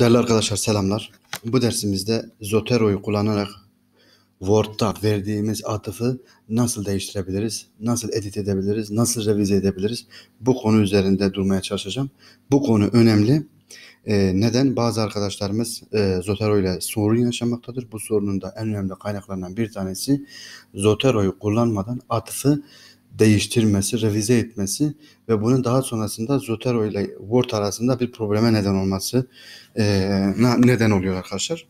Değerli arkadaşlar selamlar. Bu dersimizde Zotero'yu kullanarak Word'da verdiğimiz atıfı nasıl değiştirebiliriz, nasıl edit edebiliriz, nasıl revize edebiliriz bu konu üzerinde durmaya çalışacağım. Bu konu önemli. Ee, neden? Bazı arkadaşlarımız e, Zotero ile sorun yaşamaktadır. Bu sorunun da en önemli kaynaklarından bir tanesi Zotero'yu kullanmadan atıfı değiştirmesi, revize etmesi ve bunun daha sonrasında Zotero ile Word arasında bir probleme neden olması e, neden oluyor arkadaşlar.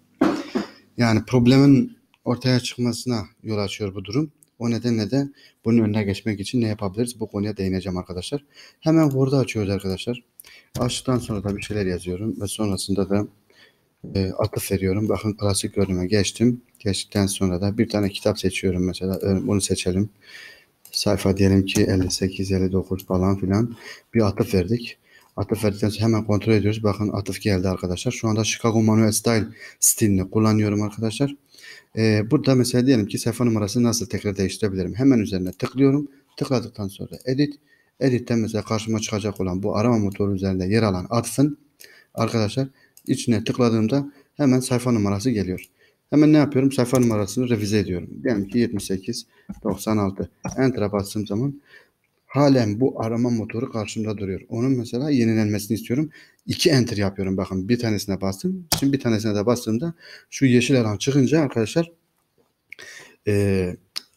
Yani problemin ortaya çıkmasına yol açıyor bu durum. O nedenle de bunun önüne geçmek için ne yapabiliriz? Bu konuya değineceğim arkadaşlar. Hemen Word'u açıyoruz arkadaşlar. Açtıktan sonra da bir şeyler yazıyorum ve sonrasında da e, atıf veriyorum. Bakın klasik görünüme geçtim. Geçtikten sonra da bir tane kitap seçiyorum mesela. Bunu seçelim sayfa diyelim ki 58, 59 falan filan bir atıf verdik. Atıf verdikten sonra hemen kontrol ediyoruz. Bakın atıf geldi arkadaşlar. Şu anda Chicago Manuel Style stilini kullanıyorum arkadaşlar. Ee, burada mesela diyelim ki sayfa numarasını nasıl tekrar değiştirebilirim. Hemen üzerine tıklıyorum. Tıkladıktan sonra edit. Edit'ten mesela karşıma çıkacak olan bu arama motoru üzerinde yer alan atıfın arkadaşlar içine tıkladığımda hemen sayfa numarası geliyor. Hemen ne yapıyorum? Sayfa numarasını revize ediyorum. Diyelim ki 78, 96. Enter'a bastığım zaman halen bu arama motoru karşımda duruyor. Onun mesela yenilenmesini istiyorum. İki enter yapıyorum. Bakın bir tanesine bastım. Şimdi bir tanesine de bastığımda şu yeşil alan çıkınca arkadaşlar e,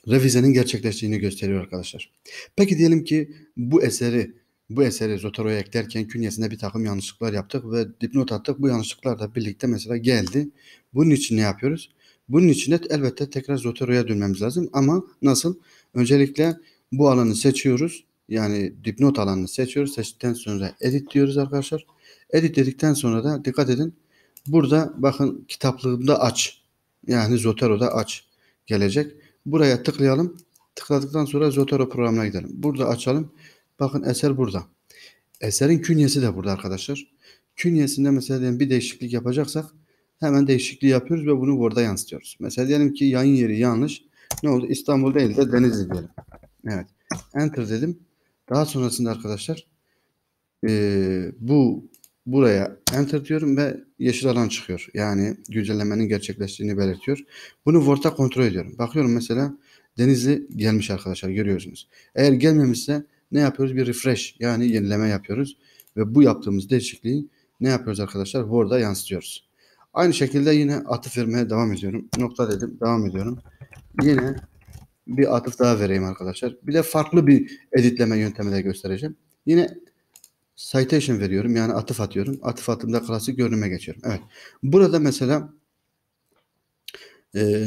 revizenin gerçekleştiğini gösteriyor arkadaşlar. Peki diyelim ki bu eseri bu eseri Zotero'ya eklerken künyesinde bir takım yanlışlıklar yaptık ve dipnot attık. Bu yanlışlıklar da birlikte mesela geldi. Bunun için ne yapıyoruz? Bunun için de elbette tekrar Zotero'ya dönmemiz lazım ama nasıl? Öncelikle bu alanı seçiyoruz. Yani dipnot alanını seçiyoruz. Seçtikten sonra edit diyoruz arkadaşlar. Edit dedikten sonra da dikkat edin. Burada bakın kitaplığımda aç. Yani Zotero'da aç gelecek. Buraya tıklayalım. Tıkladıktan sonra Zotero programına gidelim. Burada açalım. Bakın eser burada. Eserin künyesi de burada arkadaşlar. Künyesinde mesela diyelim bir değişiklik yapacaksak hemen değişikliği yapıyoruz ve bunu burada yansıtıyoruz. Mesela diyelim ki yayın yeri yanlış. Ne oldu? İstanbul değil de Denizli diyelim. Evet. Enter dedim. Daha sonrasında arkadaşlar ee, bu buraya enter diyorum ve yeşil alan çıkıyor. Yani güncellemenin gerçekleştiğini belirtiyor. Bunu Word'a kontrol ediyorum. Bakıyorum mesela Denizli gelmiş arkadaşlar görüyorsunuz. Eğer gelmemişse ne yapıyoruz? Bir refresh yani yenileme yapıyoruz. Ve bu yaptığımız değişikliği ne yapıyoruz arkadaşlar? Word'a yansıtıyoruz. Aynı şekilde yine atıf vermeye devam ediyorum. Nokta dedim devam ediyorum. Yine bir atıf daha vereyim arkadaşlar. Bir de farklı bir editleme yöntemi de göstereceğim. Yine citation veriyorum. Yani atıf atıyorum. Atıf atımda klasik görünüme geçiyorum. Evet. Burada mesela e,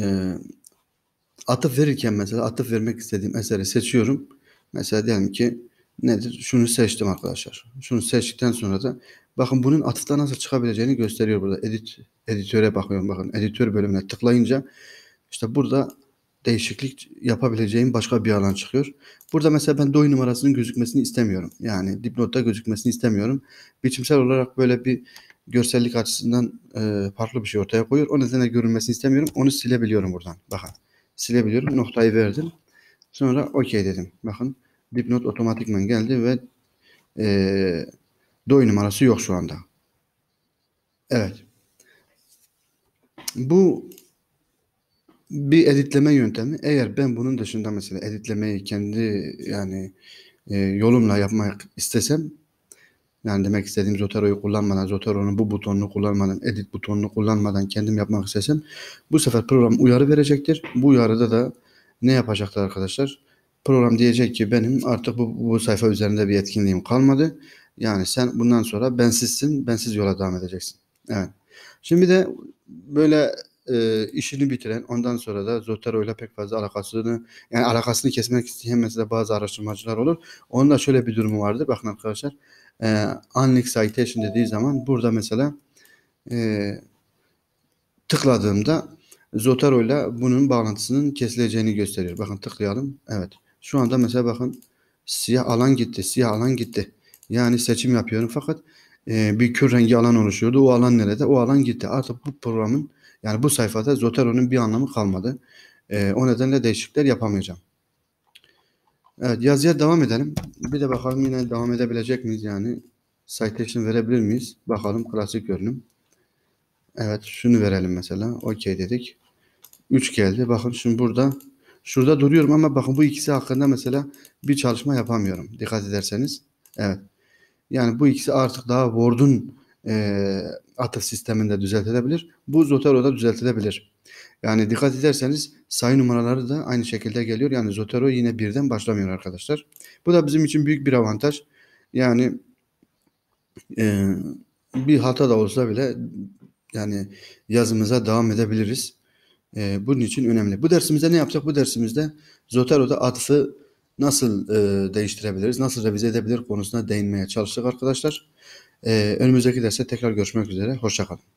atıf verirken mesela atıf vermek istediğim eseri seçiyorum. Mesela diyelim ki nedir? Şunu seçtim arkadaşlar. Şunu seçtikten sonra da bakın bunun atıfta nasıl çıkabileceğini gösteriyor burada. Edit, editöre bakıyorum bakın. Editör bölümüne tıklayınca işte burada değişiklik yapabileceğim başka bir alan çıkıyor. Burada mesela ben doy numarasının gözükmesini istemiyorum. Yani dipnotta gözükmesini istemiyorum. Biçimsel olarak böyle bir görsellik açısından e, farklı bir şey ortaya koyuyor. O nedenle görünmesini istemiyorum. Onu silebiliyorum buradan. Bakın silebiliyorum. Noktayı verdim. Sonra OK dedim. Bakın dipnot otomatikman geldi ve e, DOI numarası yok şu anda. Evet. Bu bir editleme yöntemi. Eğer ben bunun dışında mesela editlemeyi kendi yani e, yolumla yapmak istesem yani demek istediğim Zotero'yu kullanmadan, Zotero'nun bu butonunu kullanmadan, edit butonunu kullanmadan kendim yapmak istesem bu sefer program uyarı verecektir. Bu uyarıda da ne yapacaklar arkadaşlar? Program diyecek ki benim artık bu, bu sayfa üzerinde bir yetkinliğim kalmadı. Yani sen bundan sonra bensizsin, bensiz yola devam edeceksin. Evet. Şimdi de böyle e, işini bitiren ondan sonra da Zotero ile pek fazla alakasını yani alakasını kesmek isteyen mesela bazı araştırmacılar olur. Onun da şöyle bir durumu vardır. Bakın arkadaşlar e, unlink citation dediği zaman burada mesela e, tıkladığımda Zotero ile bunun bağlantısının kesileceğini gösteriyor. Bakın tıklayalım. Evet. Şu anda mesela bakın siyah alan gitti. Siyah alan gitti. Yani seçim yapıyorum fakat e, bir kür rengi alan oluşuyordu. O alan nerede? O alan gitti. Artık bu programın yani bu sayfada Zotero'nun bir anlamı kalmadı. E, o nedenle değişiklikler yapamayacağım. Evet yazıya devam edelim. Bir de bakalım yine devam edebilecek miyiz yani? Citation verebilir miyiz? Bakalım klasik görünüm. Evet şunu verelim mesela. Okey dedik. 3 geldi. Bakın şimdi burada şurada duruyorum ama bakın bu ikisi hakkında mesela bir çalışma yapamıyorum. Dikkat ederseniz. Evet. Yani bu ikisi artık daha Word'un e, atıf sisteminde düzeltilebilir. Bu Zotero'da düzeltilebilir. Yani dikkat ederseniz sayı numaraları da aynı şekilde geliyor. Yani Zotero yine birden başlamıyor arkadaşlar. Bu da bizim için büyük bir avantaj. Yani e, bir hata da olsa bile yani yazımıza devam edebiliriz. E, bunun için önemli. Bu dersimizde ne yapacak? Bu dersimizde Zotero'da atfı nasıl e, değiştirebiliriz, nasıl revize edebilir konusuna değinmeye çalıştık arkadaşlar. E, önümüzdeki derste tekrar görüşmek üzere. Hoşçakalın.